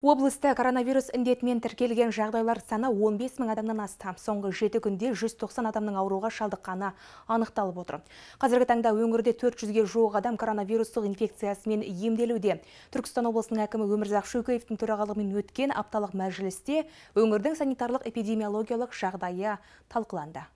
Облысты коронавирус індетмен тіркелген жағдайлар саны 15 мың адамнан астам. Соңғы жеті күнде 190 адамның ауруға шалдыққаны анықталып отыр. Қазіргі таңда өңірде 400-ге жоғы адам коронавирустық инфекциясымен емделуде. Түркістан облысының әкімі Өмірзақ Шөкеевтің төрағалығымен өткен апталық мәжілісте өңірдің санитарлық эпидемиологиялық жағдайы талқыланды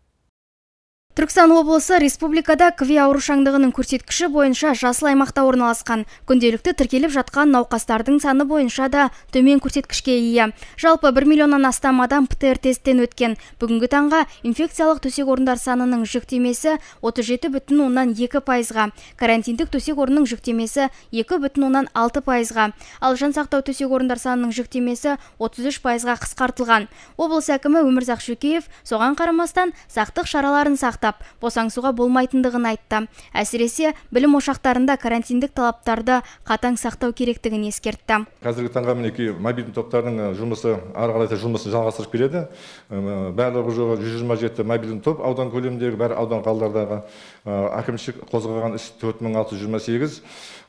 түркістан облысы республикада кви аурушаңдығының көрсеткіші бойынша жасыл аймақта орналасқан күнделікті тіркеліп жатқан науқастардың саны бойынша да төмен көрсеткішке ие жалпы 1 миллионнан астам адам птр тесттен өткен бүгінгі таңға инфекциялық төсек орындар санының жүктемесі 37 бүтін оннан екі пайызға карантиндік төсек орынның жүктемесі екі бүтін оннан алты пайызға ал жансақтау төсек орындар санының жүктемесі 33 пайызға қысқартылған облыс әкімі өмірзақ шөкеев соған қарамастан сақтық шараларын сақты сақтап босаңсуға болмайтындығын айтты әсіресе білім ошақтарында карантиндік талаптарды қатаң сақтау керектігін ескертті қазіргі таңға мінекей мобильді топтардың жұмысы ары қарай да жұмысын жалғастырып келеді барлығы жоғы жүз жиырма жеті мобильді топ аудан көлеміндегі бәрі аудан қалалардағы әкімшілік қозғаған іс төрт мың алты жүз жиырма сегіз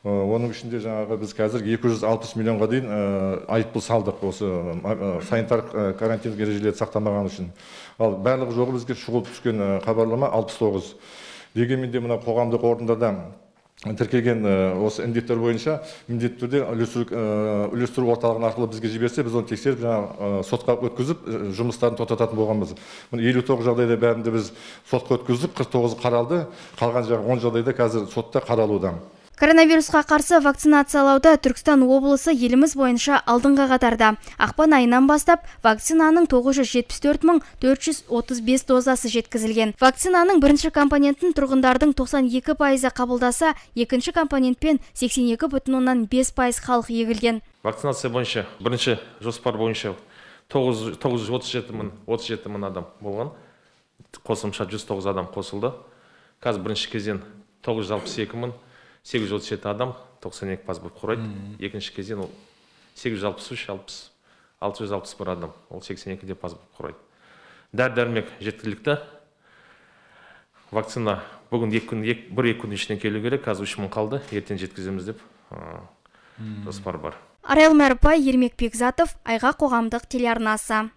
оның ішінде жаңағы біз қазір 260 миллионға дейін айыппұл салдық осы санитар карантин ережелерді сақтамағаны үшін ал барлығы жоғы бізге шұғыл түскен хабарлама алпыс тоғыз дегенмен де мына қоғамдық орындарда тіркелген э, осы індеттер бойынша міндетті түрде үлестіру э, орталығы арқылы бізге жіберсе біз оны тексеріп жаңағы э, сотқа өткізіп жұмыстарын тоқтататын болғанбыз міне елу тоғыз жағдайда бәрінде біз сотқа өткіздік қырық тоғызы қаралды қалған жаңағы он жағдайда қазір сотта қаралуда Коронавирусқа қарсы вакцинациялауда Түркістан облысы еліміз бойынша алдыңға қатарда. Ақпан айынан бастап вакцинаның 974.435 дозасы жеткізілген. Вакцинаның бірінші компонентін тұрғындардың 92 пайызы қабылдаса, екінші компонентпен 82,5 пайыз халық егілген. Вакцинация бойынша бірінші жоспар бойынша 937 адам болған. Қосымша 109 адам қосылды. Қазір бірінші кезең 962 сегіз жүз отыз жеті адам тоқсан екі паспорт құрайды екінші кезең ол сегіз жүз алпыс үш алпыс алты жүз алпыс бір адам ол сексен екі де паспорт құрайды дәрі дәрмек жеткілікті вакцина бүгін екі күн ек, бір екі күннің ішінде келу керек қазір үш мың қалды ертең жеткіземіз деп жоспар бар арайлым әріпбай ермек бекзатов айға қоғамдық телеарнасы